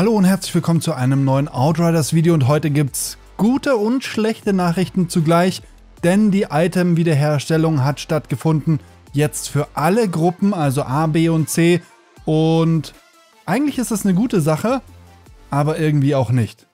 Hallo und herzlich willkommen zu einem neuen Outriders Video und heute gibt's gute und schlechte Nachrichten zugleich, denn die Item-Wiederherstellung hat stattgefunden, jetzt für alle Gruppen, also A, B und C und eigentlich ist das eine gute Sache, aber irgendwie auch nicht.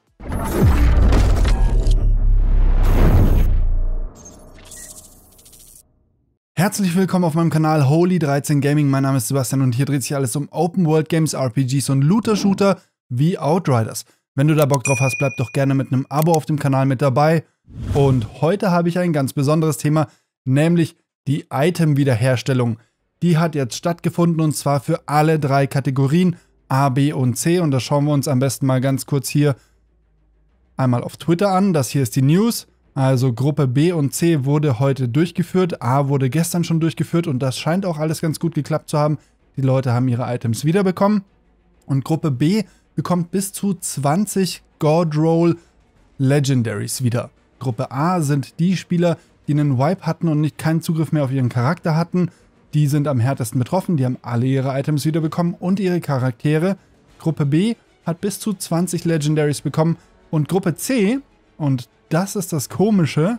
Herzlich willkommen auf meinem Kanal Holy13Gaming. Mein Name ist Sebastian und hier dreht sich alles um Open World Games, RPGs und Looter Shooter wie Outriders. Wenn du da Bock drauf hast, bleib doch gerne mit einem Abo auf dem Kanal mit dabei. Und heute habe ich ein ganz besonderes Thema, nämlich die Item-Wiederherstellung. Die hat jetzt stattgefunden und zwar für alle drei Kategorien A, B und C. Und das schauen wir uns am besten mal ganz kurz hier einmal auf Twitter an. Das hier ist die News. Also Gruppe B und C wurde heute durchgeführt. A wurde gestern schon durchgeführt und das scheint auch alles ganz gut geklappt zu haben. Die Leute haben ihre Items wiederbekommen. Und Gruppe B bekommt bis zu 20 God Roll Legendaries wieder. Gruppe A sind die Spieler, die einen Wipe hatten und nicht keinen Zugriff mehr auf ihren Charakter hatten. Die sind am härtesten betroffen, die haben alle ihre Items wiederbekommen und ihre Charaktere. Gruppe B hat bis zu 20 Legendaries bekommen und Gruppe C, und das ist das Komische,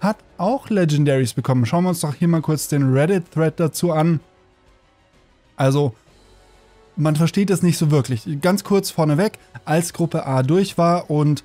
hat auch Legendaries bekommen. Schauen wir uns doch hier mal kurz den Reddit-Thread dazu an. Also man versteht es nicht so wirklich. Ganz kurz vorneweg, als Gruppe A durch war und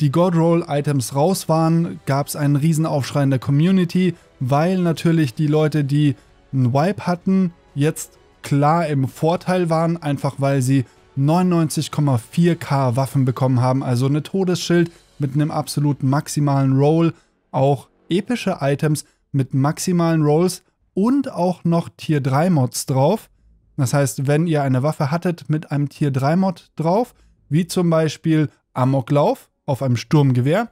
die God Roll Items raus waren, gab es einen riesen Aufschrei in der Community, weil natürlich die Leute, die einen Wipe hatten, jetzt klar im Vorteil waren, einfach weil sie 99,4k Waffen bekommen haben, also eine Todesschild mit einem absoluten maximalen Roll, auch epische Items mit maximalen Rolls und auch noch Tier 3 Mods drauf. Das heißt, wenn ihr eine Waffe hattet mit einem Tier 3 Mod drauf, wie zum Beispiel Amoklauf auf einem Sturmgewehr,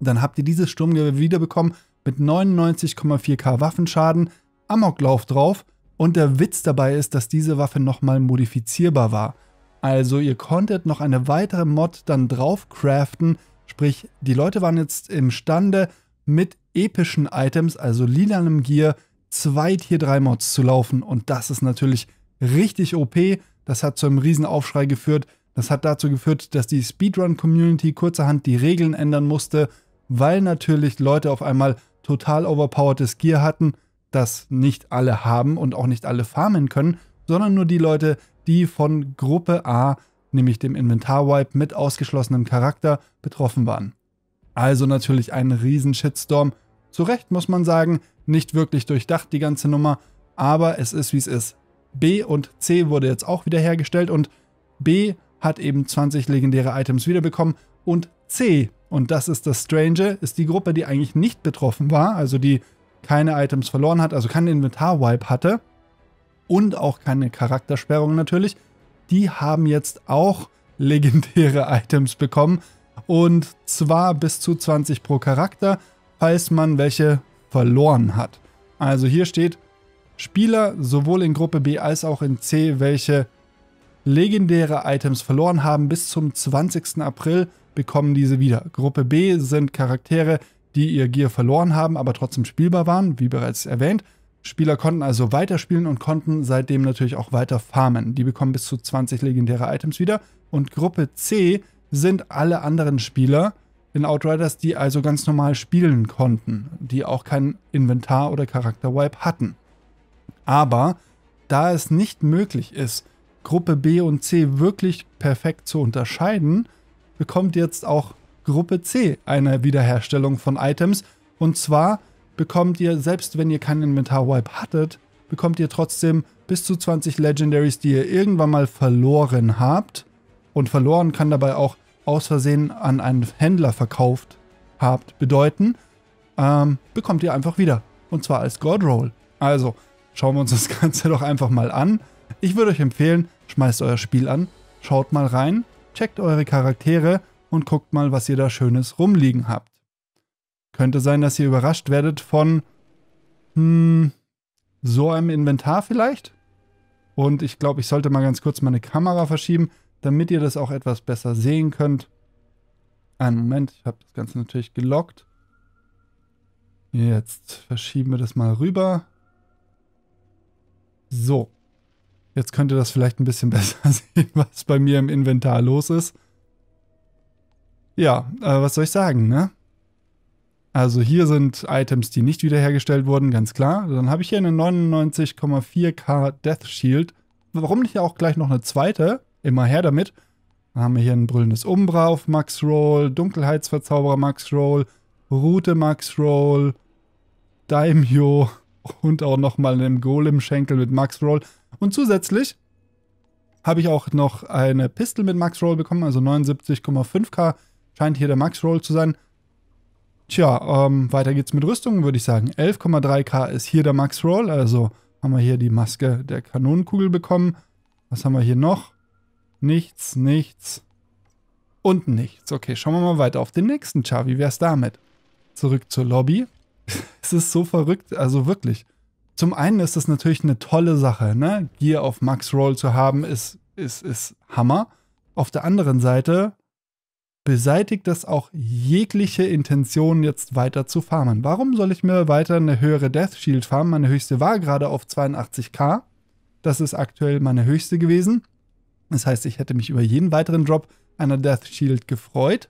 dann habt ihr dieses Sturmgewehr wiederbekommen mit 99,4k Waffenschaden, Amoklauf drauf und der Witz dabei ist, dass diese Waffe nochmal modifizierbar war. Also ihr konntet noch eine weitere Mod dann drauf craften, sprich die Leute waren jetzt imstande mit epischen Items, also lilanem Gear, zwei Tier 3 Mods zu laufen und das ist natürlich richtig OP. Das hat zu einem Riesenaufschrei geführt. Das hat dazu geführt, dass die Speedrun-Community kurzerhand die Regeln ändern musste, weil natürlich Leute auf einmal total overpoweredes Gear hatten, das nicht alle haben und auch nicht alle farmen können, sondern nur die Leute, die von Gruppe A, nämlich dem Inventar-Wipe mit ausgeschlossenem Charakter, betroffen waren. Also natürlich ein riesen Shitstorm. Zu Recht muss man sagen, nicht wirklich durchdacht die ganze Nummer, aber es ist wie es ist. B und C wurde jetzt auch wieder hergestellt und B hat eben 20 legendäre Items wiederbekommen und C, und das ist das Strange, ist die Gruppe, die eigentlich nicht betroffen war, also die keine Items verloren hat, also keinen Inventar-Wipe hatte und auch keine Charaktersperrung natürlich, die haben jetzt auch legendäre Items bekommen und zwar bis zu 20 pro Charakter, falls man welche verloren hat. Also hier steht Spieler sowohl in Gruppe B als auch in C, welche legendäre Items verloren haben, bis zum 20. April bekommen diese wieder. Gruppe B sind Charaktere, die ihr Gear verloren haben, aber trotzdem spielbar waren, wie bereits erwähnt. Spieler konnten also weiterspielen und konnten seitdem natürlich auch weiter farmen. Die bekommen bis zu 20 legendäre Items wieder. Und Gruppe C sind alle anderen Spieler in Outriders, die also ganz normal spielen konnten, die auch kein Inventar oder Charakterwipe hatten. Aber da es nicht möglich ist, Gruppe B und C wirklich perfekt zu unterscheiden, bekommt jetzt auch Gruppe C eine Wiederherstellung von Items. Und zwar bekommt ihr, selbst wenn ihr keinen Inventar-Wipe hattet, bekommt ihr trotzdem bis zu 20 Legendaries, die ihr irgendwann mal verloren habt. Und verloren kann dabei auch aus Versehen an einen Händler verkauft habt bedeuten. Ähm, bekommt ihr einfach wieder. Und zwar als God Roll. Also, schauen wir uns das Ganze doch einfach mal an. Ich würde euch empfehlen, schmeißt euer Spiel an, schaut mal rein, checkt eure Charaktere und guckt mal, was ihr da Schönes rumliegen habt. Könnte sein, dass ihr überrascht werdet von hm, so einem Inventar vielleicht. Und ich glaube, ich sollte mal ganz kurz meine Kamera verschieben, damit ihr das auch etwas besser sehen könnt. Einen Moment, ich habe das Ganze natürlich gelockt. Jetzt verschieben wir das mal rüber. So. Jetzt könnt ihr das vielleicht ein bisschen besser sehen, was bei mir im Inventar los ist. Ja, äh, was soll ich sagen, ne? Also hier sind Items, die nicht wiederhergestellt wurden, ganz klar. Dann habe ich hier eine 99,4k Death Shield. Warum nicht auch gleich noch eine zweite? Immer her damit. Dann haben wir hier ein brüllendes Umbra auf Max Roll, Dunkelheitsverzauberer Max Roll, Route Max Roll, Daimyo, und auch nochmal einem Golem-Schenkel mit Max Roll. Und zusätzlich habe ich auch noch eine Pistol mit Max Roll bekommen, also 79,5k scheint hier der Max Roll zu sein. Tja, ähm, weiter geht's mit Rüstungen, würde ich sagen. 11,3k ist hier der Max Roll, also haben wir hier die Maske der Kanonenkugel bekommen. Was haben wir hier noch? Nichts, nichts und nichts. Okay, schauen wir mal weiter auf den nächsten Char. Wie wäre es damit? Zurück zur Lobby. es ist so verrückt, also wirklich. Zum einen ist das natürlich eine tolle Sache, ne? Gear auf Max Roll zu haben, ist, ist, ist Hammer. Auf der anderen Seite beseitigt das auch jegliche Intention, jetzt weiter zu farmen. Warum soll ich mir weiter eine höhere Death Shield farmen? Meine höchste war gerade auf 82k. Das ist aktuell meine höchste gewesen. Das heißt, ich hätte mich über jeden weiteren Drop einer Death Shield gefreut.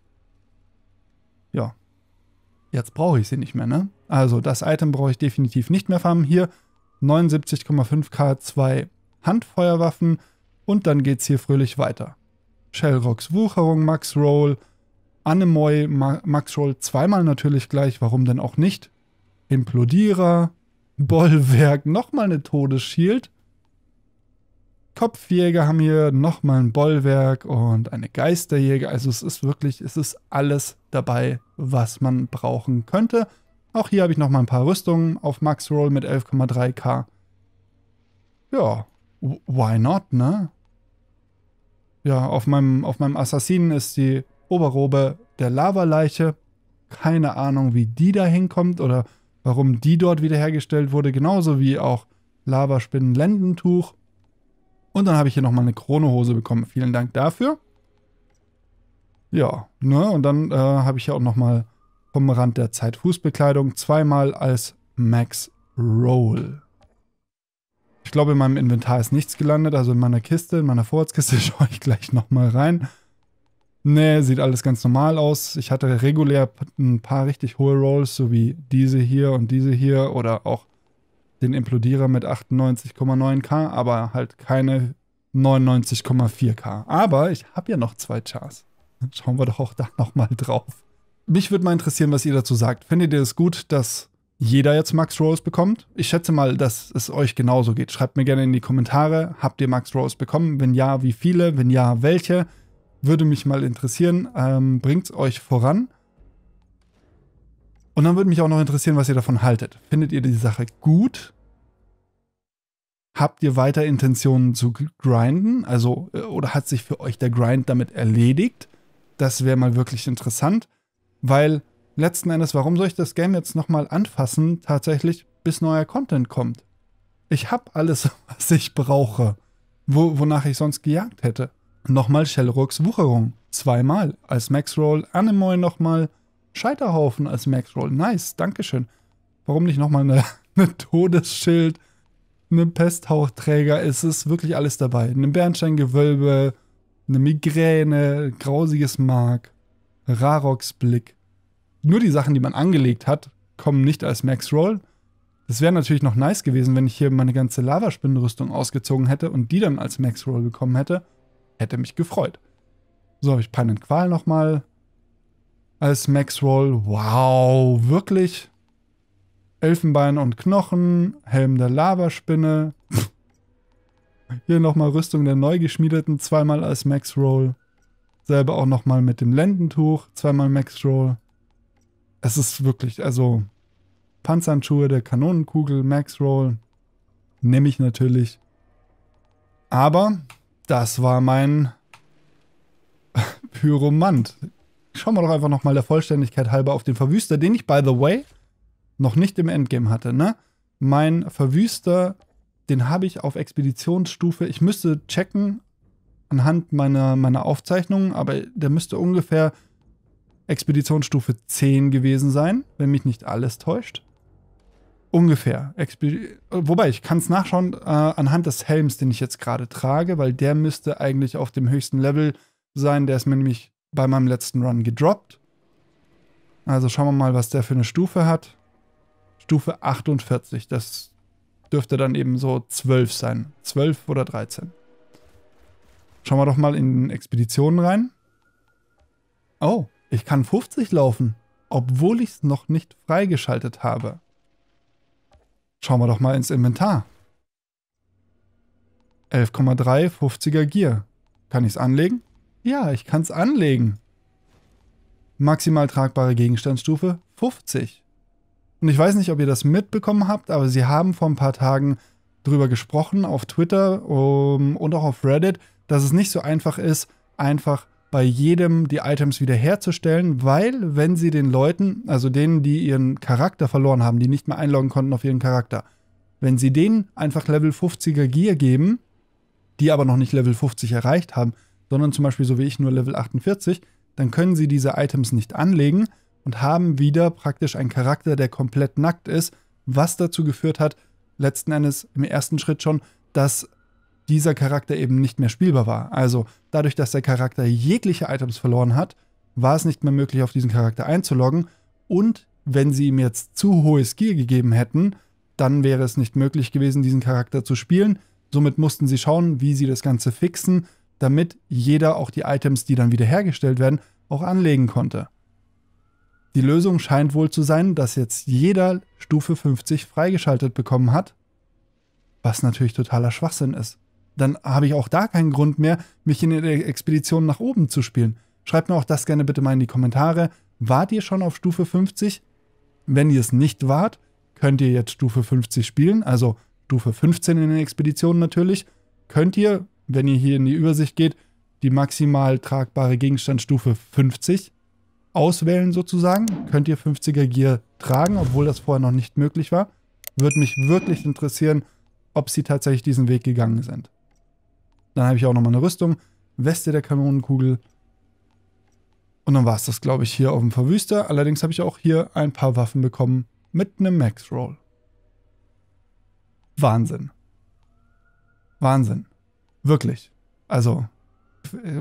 Ja. Jetzt brauche ich sie nicht mehr, ne? Also das Item brauche ich definitiv nicht mehr farmen hier. 79,5k zwei Handfeuerwaffen und dann geht es hier fröhlich weiter. Shellrocks Wucherung Max Roll, Anemoi, Ma Max Roll zweimal natürlich gleich, warum denn auch nicht? Implodierer, Bollwerk, nochmal eine Todesschild. Kopfjäger haben hier nochmal ein Bollwerk und eine Geisterjäger. Also es ist wirklich, es ist alles dabei, was man brauchen könnte. Auch hier habe ich nochmal ein paar Rüstungen auf Max Roll mit 11,3k. Ja, why not, ne? Ja, auf meinem, auf meinem Assassinen ist die Oberrobe der Lavaleiche. Keine Ahnung, wie die da hinkommt oder warum die dort wiederhergestellt wurde. Genauso wie auch Lavaspinnen-Lendentuch. Und dann habe ich hier nochmal eine Kronehose bekommen. Vielen Dank dafür. Ja, ne? Und dann äh, habe ich hier auch nochmal vom Rand der Zeit. Fußbekleidung zweimal als Max Roll. Ich glaube, in meinem Inventar ist nichts gelandet, also in meiner Kiste, in meiner Vorratskiste schaue ich gleich nochmal rein. Ne, sieht alles ganz normal aus. Ich hatte regulär ein paar richtig hohe Rolls, so wie diese hier und diese hier oder auch den Implodierer mit 98,9k, aber halt keine 99,4k. Aber ich habe ja noch zwei Chars. Schauen wir doch auch da nochmal drauf mich würde mal interessieren, was ihr dazu sagt. Findet ihr es gut, dass jeder jetzt Max Rose bekommt? Ich schätze mal, dass es euch genauso geht. Schreibt mir gerne in die Kommentare, habt ihr Max Rose bekommen? Wenn ja, wie viele? Wenn ja, welche? Würde mich mal interessieren. Ähm, Bringt es euch voran? Und dann würde mich auch noch interessieren, was ihr davon haltet. Findet ihr die Sache gut? Habt ihr weiter Intentionen zu grinden? Also, äh, oder hat sich für euch der Grind damit erledigt? Das wäre mal wirklich interessant. Weil letzten Endes, warum soll ich das Game jetzt nochmal anfassen, tatsächlich, bis neuer Content kommt? Ich habe alles, was ich brauche, wo, wonach ich sonst gejagt hätte. Nochmal Shellrocks Wucherung, zweimal als Maxroll, Anemoy nochmal, Scheiterhaufen als Maxroll, nice, dankeschön. Warum nicht nochmal eine, eine Todesschild, eine Pesthauchträger, es ist wirklich alles dabei. Ein Bernsteingewölbe, eine Migräne, grausiges Mark, Raroks Blick. Nur die Sachen, die man angelegt hat, kommen nicht als Max Roll. Es wäre natürlich noch nice gewesen, wenn ich hier meine ganze Lavaspinnenrüstung ausgezogen hätte und die dann als Max Roll bekommen hätte. Hätte mich gefreut. So habe ich Pein und Qual nochmal als Max Roll. Wow, wirklich? Elfenbein und Knochen, Helm der Lavaspinne. Hier nochmal Rüstung der neu geschmiedeten, zweimal als Max Roll. Selber auch nochmal mit dem Lendentuch, zweimal Max Roll. Es ist wirklich, also Panzerhandschuhe, der Kanonenkugel, Max Roll, nehme ich natürlich. Aber das war mein Pyromant. Schauen wir doch einfach nochmal der Vollständigkeit halber auf den Verwüster, den ich, by the way, noch nicht im Endgame hatte. Ne? Mein Verwüster, den habe ich auf Expeditionsstufe. Ich müsste checken, anhand meiner, meiner Aufzeichnungen, aber der müsste ungefähr Expeditionsstufe 10 gewesen sein, wenn mich nicht alles täuscht. Ungefähr. Expedi Wobei, ich kann es nachschauen äh, anhand des Helms, den ich jetzt gerade trage, weil der müsste eigentlich auf dem höchsten Level sein. Der ist mir nämlich bei meinem letzten Run gedroppt. Also schauen wir mal, was der für eine Stufe hat. Stufe 48, das dürfte dann eben so 12 sein. 12 oder 13. Schauen wir doch mal in Expeditionen rein. Oh, ich kann 50 laufen, obwohl ich es noch nicht freigeschaltet habe. Schauen wir doch mal ins Inventar. 11,3 50er Gear. Kann ich es anlegen? Ja, ich kann es anlegen. Maximal tragbare Gegenstandsstufe 50. Und ich weiß nicht, ob ihr das mitbekommen habt, aber sie haben vor ein paar Tagen drüber gesprochen auf Twitter um, ähm, und auch auf Reddit, dass es nicht so einfach ist, einfach bei jedem die Items wiederherzustellen, weil wenn sie den Leuten, also denen, die ihren Charakter verloren haben, die nicht mehr einloggen konnten auf ihren Charakter, wenn sie denen einfach Level 50er Gear geben, die aber noch nicht Level 50 erreicht haben, sondern zum Beispiel so wie ich nur Level 48, dann können sie diese Items nicht anlegen und haben wieder praktisch einen Charakter, der komplett nackt ist, was dazu geführt hat, letzten Endes im ersten Schritt schon, dass dieser Charakter eben nicht mehr spielbar war. Also dadurch, dass der Charakter jegliche Items verloren hat, war es nicht mehr möglich, auf diesen Charakter einzuloggen. Und wenn sie ihm jetzt zu hohes Gear gegeben hätten, dann wäre es nicht möglich gewesen, diesen Charakter zu spielen. Somit mussten sie schauen, wie sie das Ganze fixen, damit jeder auch die Items, die dann wiederhergestellt werden, auch anlegen konnte. Die Lösung scheint wohl zu sein, dass jetzt jeder Stufe 50 freigeschaltet bekommen hat, was natürlich totaler Schwachsinn ist dann habe ich auch da keinen Grund mehr, mich in der Expedition nach oben zu spielen. Schreibt mir auch das gerne bitte mal in die Kommentare. Wart ihr schon auf Stufe 50? Wenn ihr es nicht wart, könnt ihr jetzt Stufe 50 spielen, also Stufe 15 in den Expeditionen natürlich. Könnt ihr, wenn ihr hier in die Übersicht geht, die maximal tragbare Gegenstandsstufe 50 auswählen sozusagen. Könnt ihr 50er Gear tragen, obwohl das vorher noch nicht möglich war. Würde mich wirklich interessieren, ob sie tatsächlich diesen Weg gegangen sind. Dann habe ich auch nochmal eine Rüstung, Weste der Kanonenkugel. Und dann war es das, glaube ich, hier auf dem Verwüster. Allerdings habe ich auch hier ein paar Waffen bekommen mit einem Max-Roll. Wahnsinn. Wahnsinn. Wirklich. Also,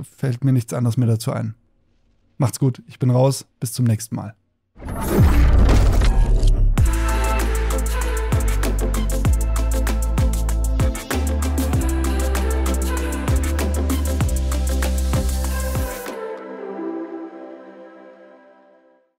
fällt mir nichts anderes mehr dazu ein. Macht's gut, ich bin raus, bis zum nächsten Mal.